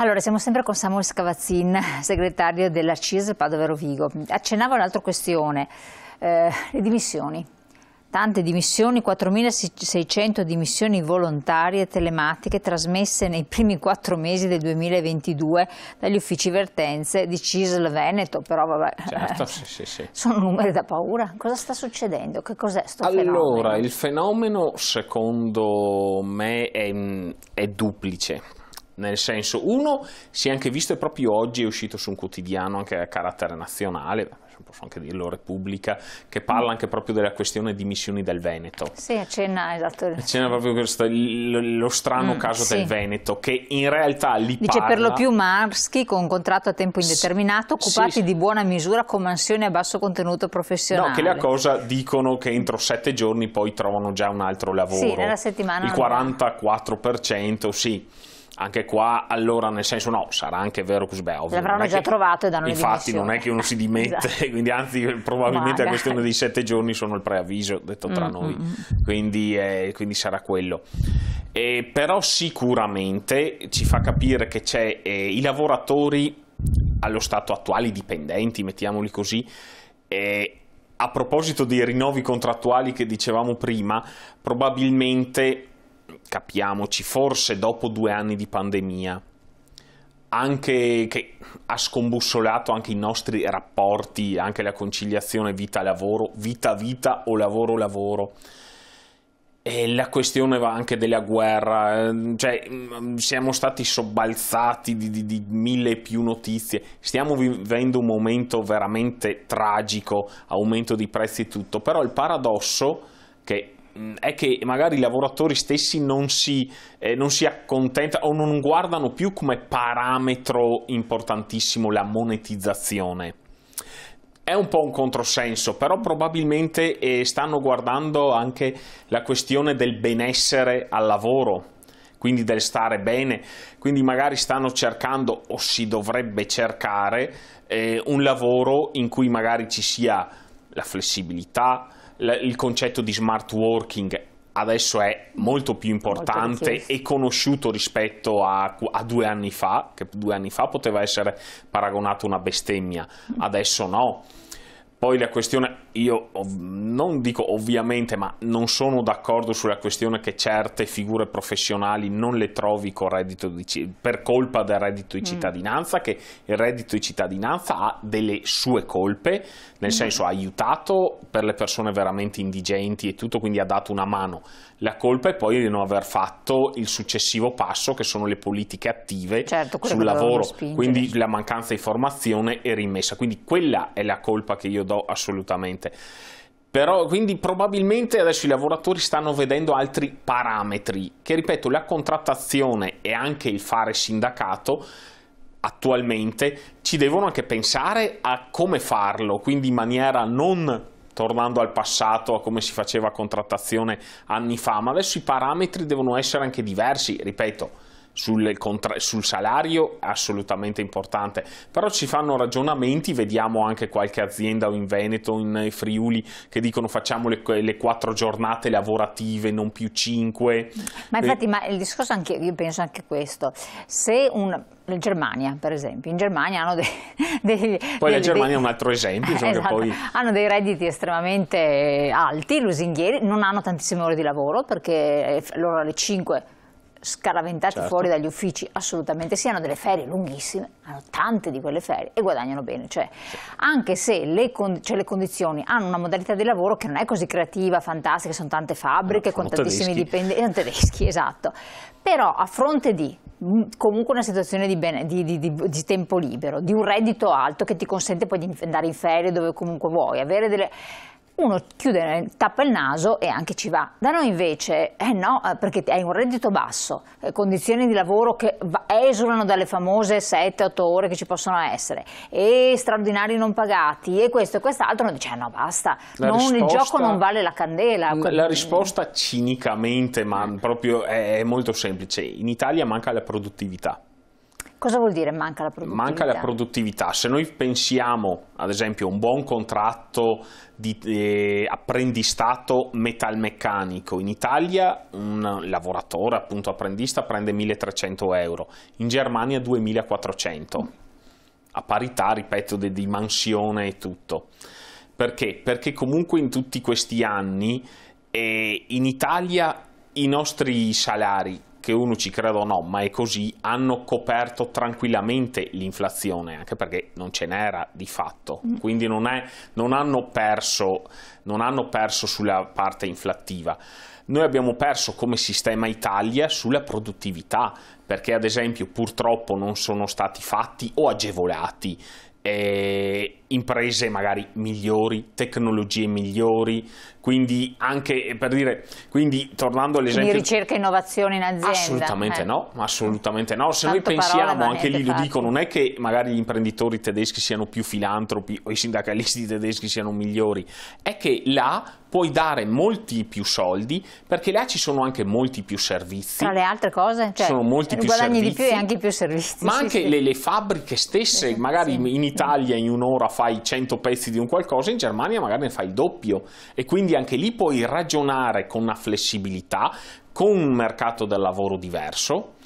Allora, siamo sempre con Samuel Scavazzin, segretario della CIS Padova Rovigo. Accennavo un'altra questione, eh, le dimissioni. Tante dimissioni, 4.600 dimissioni volontarie telematiche trasmesse nei primi quattro mesi del 2022 dagli uffici vertenze di CISL Veneto, però vabbè, certo, eh, sì, sì. sono numeri da paura. Cosa sta succedendo? Che cos'è sto allora, fenomeno? Allora, il fenomeno secondo me è, è duplice nel senso, uno si è anche visto, e proprio oggi è uscito su un quotidiano anche a carattere nazionale, posso anche dirlo Repubblica, che parla mm. anche proprio della questione di missioni del Veneto. Sì, accenna, esatto. Accenna proprio questo, lo strano mm, caso sì. del Veneto, che in realtà li Dice parla... per lo più Marschi con un contratto a tempo indeterminato, occupati sì, sì. di buona misura con mansioni a basso contenuto professionale. No, che la cosa dicono che entro sette giorni poi trovano già un altro lavoro. Sì, nella settimana. Il 44% sì anche qua allora nel senso no, sarà anche vero Cusbeov. L'avranno già che, trovato e danno Infatti non è che uno si dimette, esatto. quindi anzi probabilmente la questione dei sette giorni sono il preavviso, detto tra mm -hmm. noi, mm. quindi, eh, quindi, sarà quello. Eh, però sicuramente ci fa capire che c'è eh, i lavoratori allo stato attuale, i dipendenti, mettiamoli così, eh, a proposito dei rinnovi contrattuali che dicevamo prima, probabilmente capiamoci, forse dopo due anni di pandemia, anche che ha scombussolato anche i nostri rapporti, anche la conciliazione vita-lavoro, vita-vita o lavoro-lavoro. E la questione va anche della guerra, ehm, cioè mm, siamo stati sobbalzati di, di, di mille e più notizie, stiamo vivendo un momento veramente tragico, aumento di prezzi e tutto, però il paradosso che Mm, è che magari i lavoratori stessi non si, eh, non si accontentano o non guardano più come parametro importantissimo la monetizzazione. È un po' un controsenso, però probabilmente eh, stanno guardando anche la questione del benessere al lavoro, quindi del stare bene, quindi magari stanno cercando o si dovrebbe cercare eh, un lavoro in cui magari ci sia la flessibilità, il concetto di smart working adesso è molto più importante molto e conosciuto rispetto a, a, due anni fa, che due anni fa poteva essere paragonato a una bestemmia, mm. adesso no. Poi la questione, io non dico ovviamente, ma non sono d'accordo sulla questione che certe figure professionali non le trovi con di, per colpa del reddito di mm. cittadinanza, che il reddito di cittadinanza ha delle sue colpe, nel mm. senso ha aiutato per le persone veramente indigenti e tutto, quindi ha dato una mano. La colpa è poi di non aver fatto il successivo passo, che sono le politiche attive certo, sul lavoro, quindi la mancanza di formazione e rimessa. Quindi quella è la colpa che io do assolutamente. Però quindi probabilmente adesso i lavoratori stanno vedendo altri parametri che ripeto la contrattazione e anche il fare sindacato attualmente ci devono anche pensare a come farlo, quindi in maniera non tornando al passato, a come si faceva contrattazione anni fa, ma adesso i parametri devono essere anche diversi, ripeto, sul, sul salario assolutamente importante, però ci fanno ragionamenti, vediamo anche qualche azienda in Veneto, in Friuli, che dicono facciamo le, le quattro giornate lavorative, non più cinque. Ma eh, infatti, eh, ma il discorso anche, io penso anche questo, se un... Germania, per esempio. In Germania hanno dei... dei poi dei, la Germania dei, è un altro esempio. Insomma, esatto. poi... Hanno dei redditi estremamente alti, lusinghieri, non hanno tantissime ore di lavoro perché eh, loro alle 5 scaraventati certo. fuori dagli uffici, assolutamente sì, hanno delle ferie lunghissime, hanno tante di quelle ferie e guadagnano bene, cioè, sì. anche se le, con cioè, le, condizioni hanno una modalità di lavoro che non è così creativa, fantastica, sono tante fabbriche, no, sono con tantissimi dipendenti, sono tedeschi, esatto, però a fronte di comunque una situazione di, bene, di, di, di, tempo libero, di un reddito alto che ti consente poi di andare in ferie dove comunque vuoi, avere delle uno chiude, tappa il naso e anche ci va. Da noi invece, eh no, eh, perché hai un reddito basso, eh, condizioni di lavoro che esulano dalle famose 7-8 ore che ci possono essere, e straordinari non pagati, e questo e quest'altro, uno dice, diciamo, eh no, basta, non, risposta, il gioco non vale la candela. La risposta cinicamente, ma proprio è molto semplice, in Italia manca la produttività Cosa vuol dire manca la produttività? Manca la produttività. Se noi pensiamo, ad esempio, a un buon contratto di eh, apprendistato metalmeccanico, in Italia un lavoratore, appunto apprendista, prende 1300 euro, in Germania 2400, a parità, ripeto, di dimensione e tutto. Perché? Perché comunque in tutti questi anni eh, in Italia i nostri salari che uno ci creda o no, ma è così, hanno coperto tranquillamente l'inflazione, anche perché non ce n'era di fatto, mm. quindi non, è, non, hanno perso, non hanno perso sulla parte inflattiva. Noi abbiamo perso come sistema Italia sulla produttività, perché ad esempio purtroppo non sono stati fatti o agevolati eh, imprese magari migliori, tecnologie migliori, quindi anche eh, per dire, quindi tornando all'esempio... Di ricerca e innovazione in azienda. Assolutamente eh. no, assolutamente no, se Tanto noi pensiamo, anche lì lo dico, non è che magari gli imprenditori tedeschi siano più filantropi o i sindacalisti tedeschi siano migliori, è che là puoi dare molti più soldi perché là ci sono anche molti più servizi. Tra le altre cose, cioè, sono molti più guadagni servizi, di più e anche più servizi. Ma sì, anche sì. Le, le, fabbriche stesse, esatto, sì, magari in Italia in un'ora fai 100 pezzi di un qualcosa, in Germania magari ne fai il doppio e quindi anche lì puoi ragionare con una flessibilità, con un mercato del lavoro diverso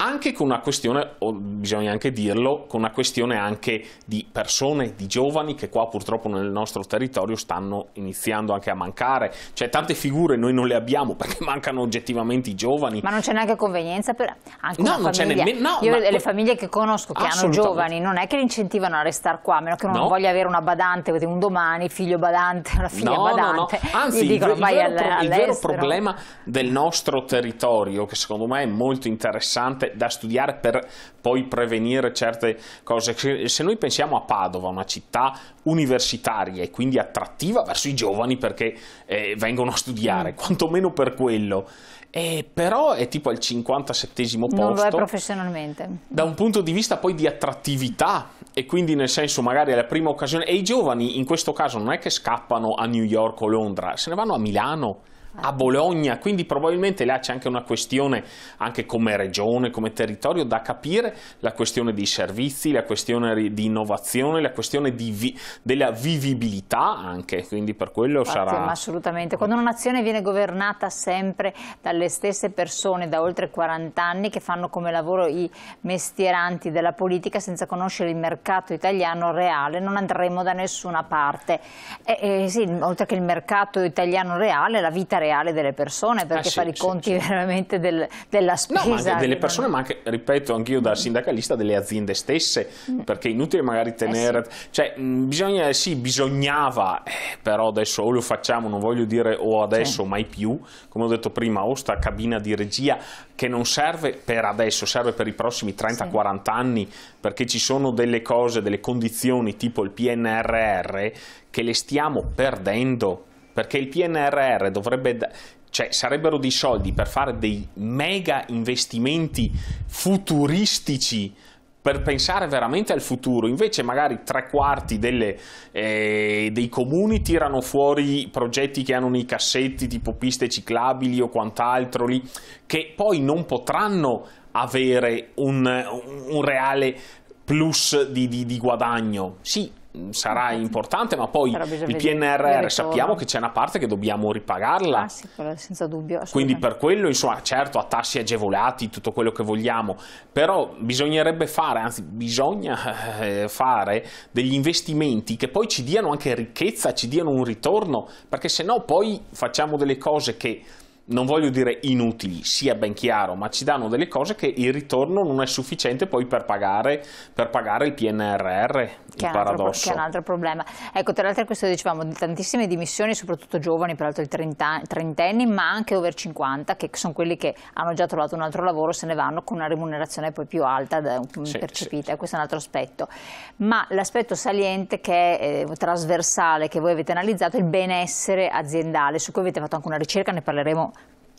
anche con una questione, bisogna anche dirlo, con una questione anche di persone, di giovani che qua purtroppo nel nostro territorio stanno iniziando anche a mancare, cioè tante figure noi non le abbiamo perché mancano oggettivamente i giovani. Ma non c'è neanche convenienza per anche no, non famiglia. C'è no, Io ma... le famiglie che conosco che hanno giovani non è che li incentivano a restare qua, a meno che non no. voglia avere una badante, un domani figlio badante, una figlia no, badante. No, no. Anzi, Gli dicono, il, vero, il vero problema del nostro territorio, che secondo me è molto interessante, da studiare per poi prevenire certe cose. Se noi pensiamo a Padova, una città universitaria e quindi attrattiva verso i giovani perché eh, vengono a studiare, mm. quantomeno per quello. Eh, però è tipo al 57 posto. Non lo è professionalmente. Da un punto di vista poi di attrattività e quindi nel senso magari è la prima occasione. E i giovani in questo caso non è che scappano a New York o Londra, se ne vanno a Milano a Bologna, quindi probabilmente là c'è anche una questione, anche come regione, come territorio, da capire la questione dei servizi, la questione di innovazione, la questione vi della vivibilità anche, quindi per quello Infatti, sarà... assolutamente, quando una nazione viene governata sempre dalle stesse persone da oltre 40 anni che fanno come lavoro i mestieranti della politica senza conoscere il mercato italiano reale, non andremo da nessuna parte. E, e, sì, oltre che il mercato italiano reale, la vita reale reale delle persone ah, perché ah, sì, fa i sì, conti veramente del, della spesa. No, ma delle persone, non... ma anche, ripeto, anch'io da sindacalista, delle aziende stesse, mm. perché è inutile magari tenere... Eh cioè, mm, bisogna, sì, bisognava, eh, però adesso o lo facciamo, non voglio dire o adesso, mai più, come ho detto prima, o sta cabina di regia che non serve per adesso, serve per i prossimi 30-40 anni, perché ci sono delle cose, delle condizioni tipo il PNRR che le stiamo perdendo perché il PNRR dovrebbe cioè sarebbero dei soldi per fare dei mega investimenti futuristici per pensare veramente al futuro, invece magari tre quarti delle, eh, dei comuni tirano fuori progetti che hanno nei cassetti tipo piste ciclabili o quant'altro lì, che poi non potranno avere un, un reale plus di, di, di guadagno. Sì, sarà importante, ma poi il PNRR sappiamo che c'è una parte che dobbiamo ripagarla. Ah, sì, senza dubbio. Quindi per quello, insomma, certo a tassi agevolati, tutto quello che vogliamo, però bisognerebbe fare, anzi bisogna eh, fare degli investimenti che poi ci diano anche ricchezza, ci diano un ritorno, perché se no poi facciamo delle cose che non voglio dire inutili, sia ben chiaro, ma ci danno delle cose che il ritorno non è sufficiente poi per pagare, per pagare il PNRR, che il paradosso. Altro, che è un altro problema. Ecco, tra l'altro questo dicevamo, di tantissime dimissioni, soprattutto giovani, peraltro i trentenni, ma anche over 50, che sono quelli che hanno già trovato un altro lavoro, se ne vanno con una remunerazione poi più alta sì, percepita, sì. questo è un altro aspetto. Ma l'aspetto saliente che è eh, trasversale, che voi avete analizzato, è il benessere aziendale, su cui avete fatto anche una ricerca, ne parleremo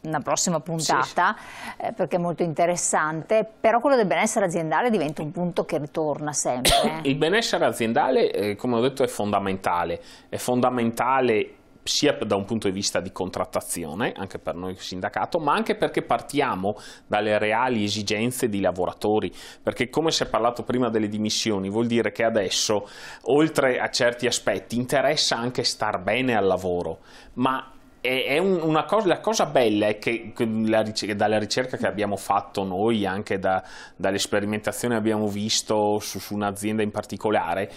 una prossima puntata sì. eh, perché è molto interessante, però quello del benessere aziendale diventa un punto che ritorna sempre. Eh. Il benessere aziendale, eh, come ho detto, è fondamentale, è fondamentale sia da un punto di vista di contrattazione, anche per noi sindacato, ma anche perché partiamo dalle reali esigenze di lavoratori, perché come si è parlato prima delle dimissioni, vuol dire che adesso, oltre a certi aspetti, interessa anche star bene al lavoro, ma è, una cosa, la cosa bella è che ricerca, dalla ricerca che abbiamo fatto noi, anche da, dall'esperimentazione che abbiamo visto su, su un'azienda in particolare,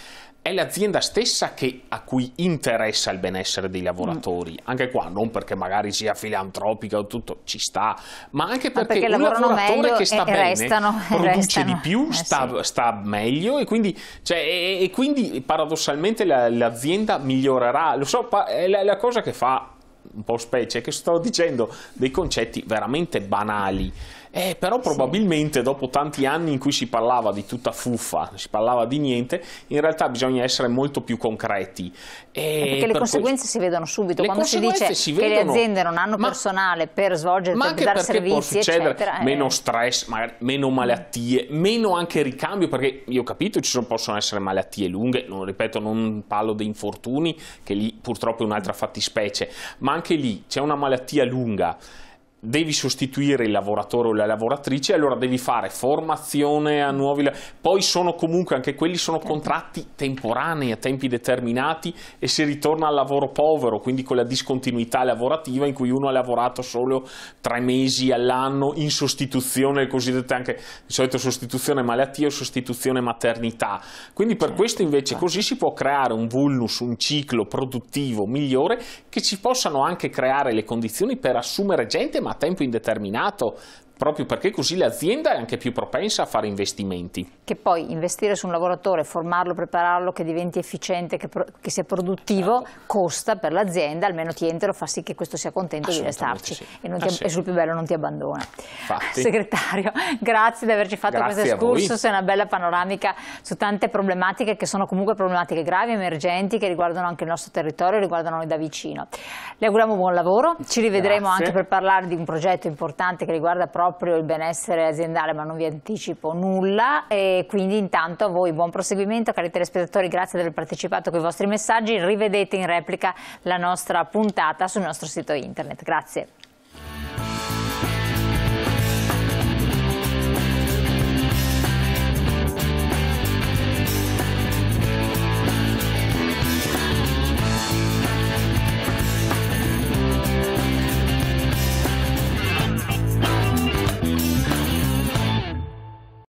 è l'azienda stessa che, a cui interessa il benessere dei lavoratori. Mm. Anche qua, non perché magari sia filantropica o tutto, ci sta, ma anche perché, ma perché un lavoratore che sta e, bene restano, produce restano. di più, eh, sta, sì. sta meglio e quindi, cioè, e, e quindi paradossalmente l'azienda migliorerà. Lo so, è la, la cosa che fa un po' specie, che sto dicendo dei concetti veramente banali eh, però probabilmente sì. dopo tanti anni in cui si parlava di tutta fuffa, si parlava di niente, in realtà bisogna essere molto più concreti. E eh, perché per le conseguenze si vedono subito, le quando si dice si vedono, che le aziende non hanno ma, personale per svolgere, ma per dare servizi, eccetera. Eh. Meno stress, meno mm. malattie, meno anche ricambio, perché io ho capito ci sono, possono essere malattie lunghe, non, ripeto, non parlo di infortuni, che lì purtroppo è un'altra fattispecie, ma anche lì c'è una malattia lunga devi sostituire il lavoratore o la lavoratrice, allora devi fare formazione a nuovi... Poi sono comunque, anche quelli sono contratti temporanei, a tempi determinati e si ritorna al lavoro povero, quindi con la discontinuità lavorativa in cui uno ha lavorato solo tre mesi all'anno in sostituzione, cosiddetta anche di solito sostituzione malattia o sostituzione maternità. Quindi per certo, questo invece certo. così si può creare un vulnus, un ciclo produttivo migliore che ci possano anche creare le condizioni per assumere gente ma a tempo indeterminato proprio perché così l'azienda è anche più propensa a fare investimenti. Che poi investire su un lavoratore, formarlo, prepararlo, che diventi efficiente, che, pro, che sia produttivo, certo. costa per l'azienda, almeno ti entra, fa sì che questo sia contento di restarci sì. e, ti, sì. e, sul più bello non ti abbandona. Infatti. Segretario, grazie di averci fatto grazie questo escursus, è una bella panoramica su tante problematiche che sono comunque problematiche gravi, emergenti, che riguardano anche il nostro territorio, riguardano noi da vicino. Le auguriamo buon lavoro, ci rivedremo grazie. anche per parlare di un progetto importante che riguarda proprio proprio il benessere aziendale, ma non vi anticipo nulla. E quindi intanto a voi buon proseguimento, cari telespettatori, grazie di aver partecipato con i vostri messaggi. Rivedete in replica la nostra puntata sul nostro sito internet. Grazie.